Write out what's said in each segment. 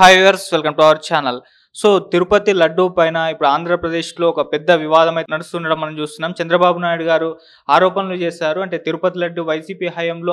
hi viewers welcome to our channel so Tirupati laddu పైన ఇప్పుడు ఆంధ్రప్రదేశ్లో ఒక పెద్ద వివాదం అయితే నడుస్తుండడం మనం చూస్తున్నాం చంద్రబాబు నాయుడు గారు ఆరోపణలు చేశారు అంటే తిరుపతి లడ్డు వైసీపీ హయాంలో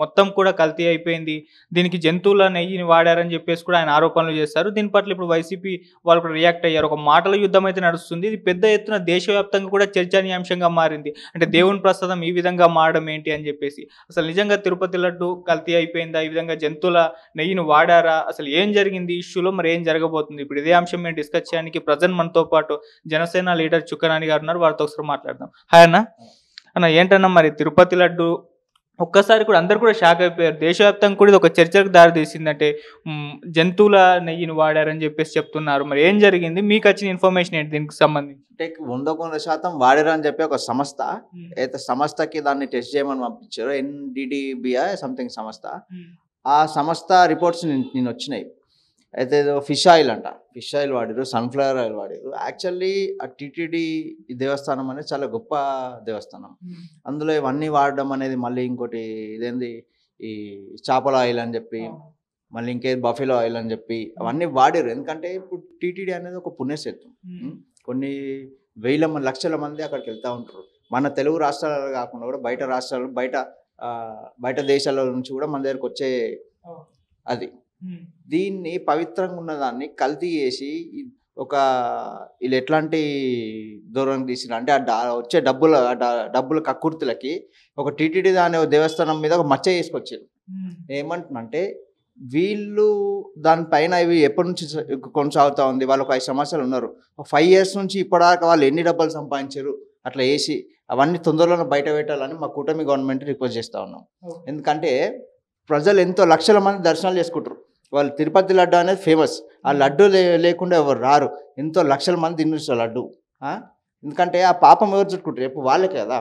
మొత్తం కూడా కల్తీ అయిపోయింది దీనికి జంతువుల నెయ్యిని వాడారని చెప్పేసి కూడా ఆయన ఆరోపణలు చేశారు దీని పట్ల ఇప్పుడు వైసీపీ వాళ్ళు రియాక్ట్ అయ్యారు ఒక మాటల యుద్ధం అయితే నడుస్తుంది ఇది పెద్ద ఎత్తున దేశవ్యాప్తంగా కూడా చర్చనీయాంశంగా మారింది అంటే దేవుని ప్రసాదం ఈ విధంగా మారడం ఏంటి అని చెప్పేసి అసలు నిజంగా తిరుపతి లడ్డు కల్తీ అయిపోయిందా ఈ విధంగా జంతువుల నెయ్యిని వాడారా అసలు ఏం జరిగింది ఇష్యూలో మరి ఏం జరగబోతుంది ఇప్పుడు ఇదే అంశం మేము డిస్కస్ చేయడానికి ప్రజెంట్ మనతో పాటు జనసేన లీడర్ చుక్కరాణి గారు ఉన్నారు వారితో ఒకసారి మాట్లాడదాం హాయ్ అన్న అన్న ఏంటన్నా మరి తిరుపతి లడ్డు ఒక్కసారి కూడా అందరు కూడా షాక్ అయిపోయారు దేశవ్యాప్తంగా కూడా ఇది ఒక చర్చకు దారి తీసిందంటే జంతువుల నెయ్యిని వాడారని చెప్పేసి చెప్తున్నారు మరి ఏం జరిగింది మీకు వచ్చిన ఇన్ఫర్మేషన్ ఏంటి దీనికి సంబంధించి అంటే వంద శాతం వాడారని చెప్పి ఒక సంస్థ అయితే సంస్థకి దాన్ని టెస్ట్ చేయమని పంపించారు ఎన్డిడిబిఐ సంథింగ్ సంస్థ ఆ సంస్థ రిపోర్ట్స్ నేను వచ్చినాయి అయితే ఏదో ఫిష్ ఆయిల్ అంట ఫిష్ ఆయిల్ వాడారు సన్ఫ్లవర్ ఆయిల్ వాడారు యాక్చువల్లీ ఆ టీటీడీ దేవస్థానం అనేది చాలా గొప్ప దేవస్థానం అందులో ఇవన్నీ వాడడం అనేది మళ్ళీ ఇంకోటి ఇదేంది ఈ చేపల ఆయిల్ అని చెప్పి మళ్ళీ ఇంకేది బఫెలో ఆయిల్ అని చెప్పి అవన్నీ వాడారు ఎందుకంటే ఇప్పుడు టీటీడీ అనేది ఒక పుణ్యక్షేత్రం కొన్ని వేల మంది లక్షల మంది అక్కడికి వెళ్తూ ఉంటారు మన తెలుగు రాష్ట్రాలలో కాకుండా కూడా బయట రాష్ట్రాలు బయట బయట దేశాల నుంచి కూడా మన దగ్గరకు వచ్చే అది దీన్ని పవిత్రంగా ఉన్నదాన్ని కల్తీ చేసి ఒక వీళ్ళు ఎట్లాంటి దూరం తీసిన అంటే ఆ వచ్చే డబ్బుల డబ్బుల కక్కుర్తులకి ఒక టీటీడీ దాని దేవస్థానం మీద ఒక మచ్చ చేసుకొచ్చారు ఏమంటుందంటే వీళ్ళు దానిపైన ఇవి ఎప్పటి నుంచి కొనసాగుతూ ఉంది వాళ్ళు ఒక ఐదు సమస్యలు ఉన్నారు ఫైవ్ ఇయర్స్ నుంచి ఇప్పటిదాకా వాళ్ళు ఎన్ని డబ్బులు సంపాదించారు అట్లా వేసి అవన్నీ తొందరలోనే బయట పెట్టాలని మా కూటమి గవర్నమెంట్ రిక్వెస్ట్ చేస్తూ ఉన్నాం ఎందుకంటే ప్రజలు ఎంతో లక్షల మంది దర్శనాలు చేసుకుంటారు వాళ్ళు తిరుపతి లడ్డు అనేది ఫేమస్ ఆ లడ్డు లేకుండా ఎవరు రారు ఎంతో లక్షల మంది తినేస్తారు లడ్డు ఎందుకంటే ఆ పాపం ఎవరు చుట్టుకుంటారు రేపు వాళ్ళే కదా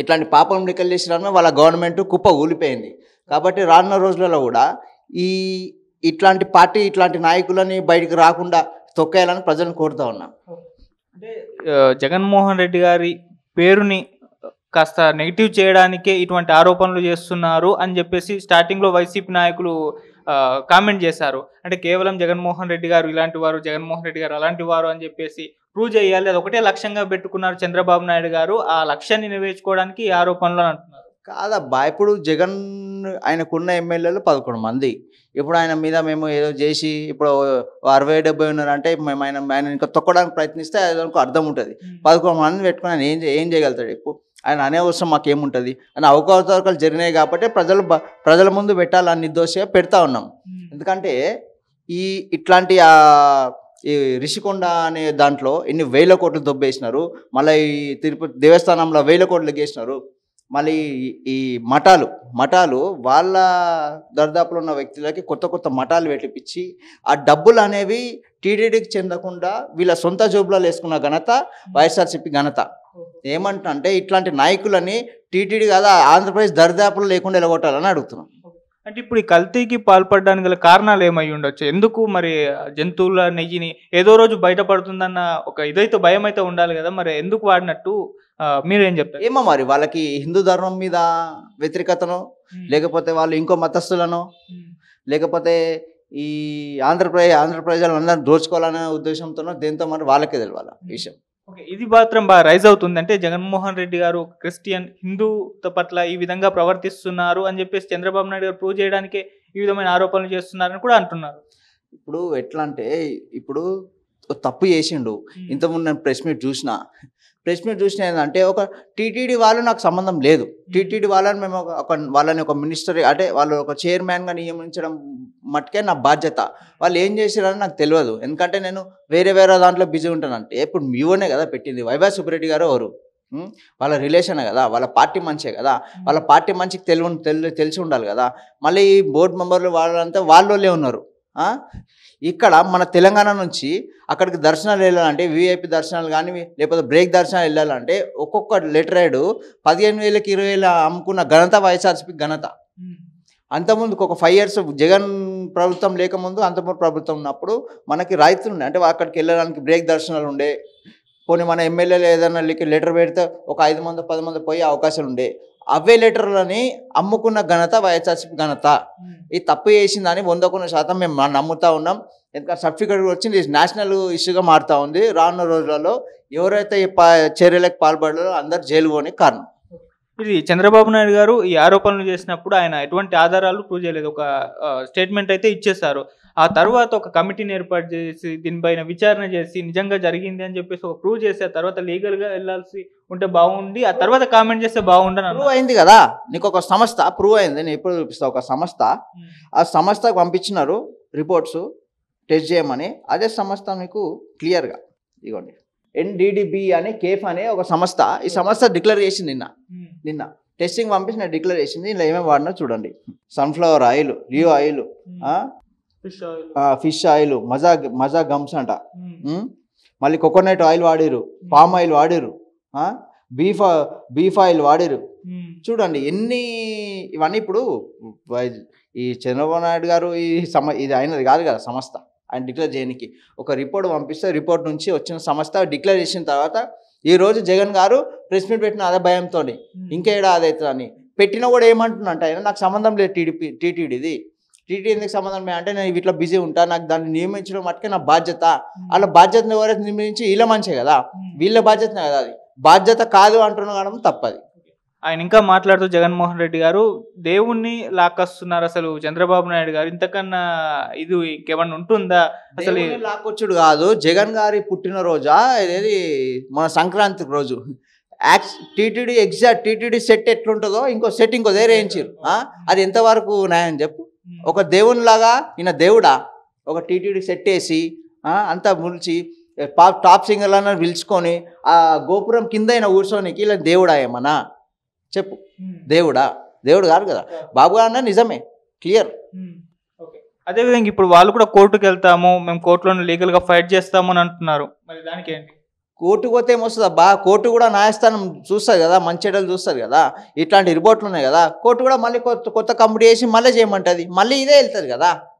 ఇట్లాంటి పాపం నికలు చేసినా వాళ్ళ గవర్నమెంట్ కుప్ప ఊలిపోయింది కాబట్టి రానున్న రోజులలో కూడా ఈ ఇట్లాంటి పార్టీ ఇట్లాంటి నాయకులని బయటకు రాకుండా తొక్కేయాలని ప్రజలను కోరుతా ఉన్నాం అంటే జగన్మోహన్ రెడ్డి గారి పేరుని కాస్త నెగిటివ్ చేయడానికే ఇటువంటి ఆరోపణలు చేస్తున్నారు అని చెప్పేసి స్టార్టింగ్లో వైసీపీ నాయకులు కామెంట్ చేశారు అంటే కేవలం జగన్మోహన్ రెడ్డి గారు ఇలాంటి వారు జగన్మోహన్ రెడ్డి గారు అలాంటి వారు అని చెప్పేసి ప్రూవ్ చేయాలి అది ఒకటే లక్ష్యంగా పెట్టుకున్నారు చంద్రబాబు నాయుడు గారు ఆ లక్ష్యాన్ని నెరవేర్చుకోవడానికి ఈ ఆరోపణలు అంటున్నారు కాదబ్బా ఇప్పుడు జగన్ ఆయనకున్న ఎమ్మెల్యేలు పదకొండు మంది ఇప్పుడు ఆయన మీద మేము ఏదో చేసి ఇప్పుడు అరవై డెబ్బై ఉన్నారంటే మేము ఆయన ఆయన ఇంకా తొక్కడానికి ప్రయత్నిస్తే అర్థం ఉంటుంది పదకొండు మంది పెట్టుకుని ఆయన ఏం ఏం చేయగలుగుతాడు ఇప్పుడు ఆయన అనేవసరం మాకేముంటుంది అని అవకాశాలు జరిగినాయి కాబట్టి ప్రజలు ప్రజల ముందు పెట్టాలని నిర్దోషగా పెడతా ఉన్నాం ఎందుకంటే ఈ ఇట్లాంటి ఈ రిషికొండ అనే దాంట్లో ఎన్ని వేల కోట్లు దొబ్బేసినారు మళ్ళీ ఈ తిరుపతి దేవస్థానంలో వేల కోట్లు గేసినారు మళ్ళీ ఈ మఠాలు మఠాలు వాళ్ళ దర్దాపులో ఉన్న వ్యక్తులకి కొత్త కొత్త మఠాలు పెట్టిపించి ఆ డబ్బులు అనేవి టీడీడీకి చెందకుండా వీళ్ళ సొంత జోబులలో వేసుకున్న ఘనత వైఎస్ఆర్సీపీ ఘనత ఏమంటున్నా అంటే ఇట్లాంటి నాయకులని టీటీడీ కదా ఆంధ్రప్రదేశ్ దరిదాపులు లేకుండా ఎలగొట్టాలని అడుగుతున్నాం అంటే ఇప్పుడు ఈ కల్తీకి పాల్పడడానికి గల కారణాలు ఏమై ఉండొచ్చు ఎందుకు మరి జంతువుల నెయ్యిని ఏదో రోజు బయటపడుతుందన్న ఒక ఇదైతే భయం అయితే ఉండాలి కదా మరి ఎందుకు వాడినట్టు మీరేం చెప్తారు ఏమో మరి వాళ్ళకి హిందూ ధర్మం మీద వ్యతిరేకతను లేకపోతే వాళ్ళు ఇంకో మతస్థులను లేకపోతే ఈ ఆంధ్రప్రదేశ్ ఆంధ్రప్రదేశ్ అందరూ దోచుకోవాలనే ఉద్దేశంతోనో దేంతో మరి వాళ్ళకే తెలియాలి విషయం ఓకే ఇది మాత్రం బాగా రైజ్ అవుతుంది అంటే జగన్మోహన్ రెడ్డి గారు క్రిస్టియన్ హిందూ పట్ల ఈ విధంగా ప్రవర్తిస్తున్నారు అని చెప్పేసి చంద్రబాబు నాయుడు గారు ప్రూవ్ చేయడానికే ఈ విధమైన ఆరోపణలు చేస్తున్నారని కూడా అంటున్నారు ఇప్పుడు ఎట్లా అంటే ఇప్పుడు తప్పు చేసిండు ఇంతకుముందు నేను ప్రెస్ మీట్ చూసిన ప్రెస్ మీట్ చూసిన ఏంటంటే ఒక టీటీడీ వాళ్ళు నాకు సంబంధం లేదు టీటీడీ వాళ్ళని మేము ఒక వాళ్ళని ఒక మినిస్టర్ అంటే వాళ్ళు ఒక చైర్మన్గా నియమించడం మట్టుకే నా బాధ్యత వాళ్ళు ఏం చేసారని నాకు తెలియదు ఎందుకంటే నేను వేరే వేరే దాంట్లో బిజీ ఉంటానంటే ఇప్పుడు మీవోనే కదా పెట్టింది వైభవ్ సుబ్బిరెడ్డి గారు ఎవరు వాళ్ళ రిలేషనే కదా వాళ్ళ పార్టీ మంచే కదా వాళ్ళ పార్టీ మంచికి తెలివి తెలిసి ఉండాలి కదా మళ్ళీ ఈ బోర్డు మెంబర్లు వాళ్ళంతా వాళ్ళోళ్ళే ఉన్నారు ఇక్కడ మన తెలంగాణ నుంచి అక్కడికి దర్శనాలు వెళ్ళాలంటే వీఐపీ దర్శనాలు కానీ లేకపోతే బ్రేక్ దర్శనాలు వెళ్ళాలంటే ఒక్కొక్క లెటర్ ఐడు పదిహేను వేలకి ఇరవై వేల అమ్ముకున్న ఘనత వైఎస్ఆర్సీపీ ఘనత hmm. అంతకుముందుకు ఒక ఫైవ్ ఇయర్స్ జగన్ ప్రభుత్వం లేకముందు అంతకుముందు ప్రభుత్వం ఉన్నప్పుడు మనకి రైతులు ఉండే అంటే అక్కడికి వెళ్ళడానికి బ్రేక్ దర్శనాలు ఉండే కొన్ని మన ఎమ్మెల్యేలు ఏదైనా లెటర్ పెడితే ఒక ఐదు మంది పది మంది పోయే అవకాశాలు ఉండే అవే లెటర్లని అమ్ముకున్న ఘనత వైఎస్ఆర్సీపీ ఘనత hmm. ఈ తప్పు చేసిందని వంద కొన్ని శాతం మేము నమ్ముతా ఉన్నాం ఎందుకంటే సర్టిఫికేట్ వచ్చింది నేషనల్ ఇష్యూగా మారుతూ ఉంది రానున్న రోజులలో ఎవరైతే ఈ చర్యలకు పాల్పడారో అందరు జైలు పోని కారణం ఇది చంద్రబాబు నాయుడు గారు ఈ ఆరోపణలు చేసినప్పుడు ఆయన ఎటువంటి ఆధారాలు ప్రూవ్ చేయలేదు ఒక స్టేట్మెంట్ అయితే ఇచ్చేస్తారు ఆ తర్వాత ఒక కమిటీని ఏర్పాటు చేసి దీనిపైన విచారణ చేసి నిజంగా జరిగింది అని చెప్పేసి ఒక ప్రూవ్ చేసి ఆ తర్వాత లీగల్గా వెళ్ళాల్సి ఉంటే బాగుండి ఆ తర్వాత కామెంట్ చేస్తే బాగుండని ప్రూవ్ అయింది కదా నీకు ఒక సంస్థ ప్రూవ్ అయింది నేను ఎప్పుడు చూపిస్తా ఒక సంస్థ hmm. ఆ సంస్థకు పంపించినారు రిపోర్ట్స్ టెస్ట్ చేయమని అదే సంస్థ మీకు క్లియర్గా ఇదిగోండి ఎన్డిడిబి అనే కేఫ్ అనే ఒక సంస్థ ఈ సంస్థ డిక్లేర్ చేసింది నిన్న hmm. నిన్న టెస్టింగ్ పంపించి నేను డిక్లేర్ చేసింది ఇలా ఏమేమి వాడినా చూడండి సన్ఫ్లవర్ ఆయిల్ లియో ఆయిల్ ఫిష్ ఆయిల్ మజా మజా గమ్స్ అంట మళ్ళీ కోకోనట్ ఆయిల్ వాడిరు పామ్ ఆయిల్ వాడిరు బీఫ్ బీఫ్ ఆయిల్ వాడిరు చూడండి ఎన్ని ఇవన్నీ ఇప్పుడు ఈ చంద్రబాబు నాయుడు గారు ఈ సమ ఇది అయినది కాదు కదా సంస్థ ఆయన డిక్లేర్ చేయడానికి ఒక రిపోర్ట్ పంపిస్తే రిపోర్ట్ నుంచి వచ్చిన సంస్థ డిక్లేర్ చేసిన తర్వాత ఈ రోజు జగన్ గారు ప్రెస్ మీట్ పెట్టిన అదే భయంతో ఇంకేడా అదైతుందని పెట్టినా కూడా ఏమంటున్నా అంటే ఆయన నాకు సంబంధం లేదు టీడీపీ టీటీడీది టీటీ ఎందుకు సంబంధం అంటే నేను వీటిలో బిజీ ఉంటా నాకు దాన్ని నియమించడం మటుకే నా బాధ్యత అలా బాధ్యతను ఎవరైతే నియమించి వీళ్ళ మంచే కదా వీళ్ళ బాధ్యతనే కదా అది బాధ్యత కాదు అంటున్నాం కావడం తప్పది ఆయన ఇంకా మాట్లాడుతూ జగన్మోహన్ రెడ్డి గారు దేవుణ్ణి లాక్కొస్తున్నారు అసలు చంద్రబాబు నాయుడు గారు ఇంతకన్నా ఇది ఇంకేమన్నా ఉంటుందా అసలు లాక్కొచ్చుడు కాదు జగన్ గారి పుట్టినరోజా ఇదేది మన సంక్రాంతి రోజు యాక్స్ టీటీడీ ఎగ్జాక్ట్ టీటీడీ సెట్ ఎట్లుంటుందో ఇంకో సెట్ ఇంకో వేరేయించారు అది ఎంతవరకు న్యాయం చెప్పు ఒక దేవునిలాగా ఈయన దేవుడా ఒక టీటీడి సెట్ వేసి అంతా ములిచి పాప్ టాప్ సింగర్లను పిలుచుకొని ఆ గోపురం కింద అయినా కూర్చోనికి ఇలా దేవుడా ఏమన్నా చెప్పు దేవుడా దేవుడు కాదు కదా బాబు అన్న నిజమే క్లియర్ అదేవిధంగా ఇప్పుడు వాళ్ళు కూడా కోర్టుకు వెళ్తాము మేము కోర్టులో లీగల్గా ఫైట్ చేస్తాము అని అంటున్నారు మరి దానికి ఏంటి కోర్టు పోతే ఏమొస్తుందా బా కోర్టు కూడా న్యాయస్థానం చూస్తుంది కదా మంచేటలు చూస్తుంది కదా ఇట్లాంటి రిపోర్ట్లు ఉన్నాయి కదా కోర్టు కూడా మళ్ళీ కొత్త కొత్త కంపెనీ చేసి మళ్ళీ చేయమంటుంది మళ్ళీ ఇదే వెళ్తుంది కదా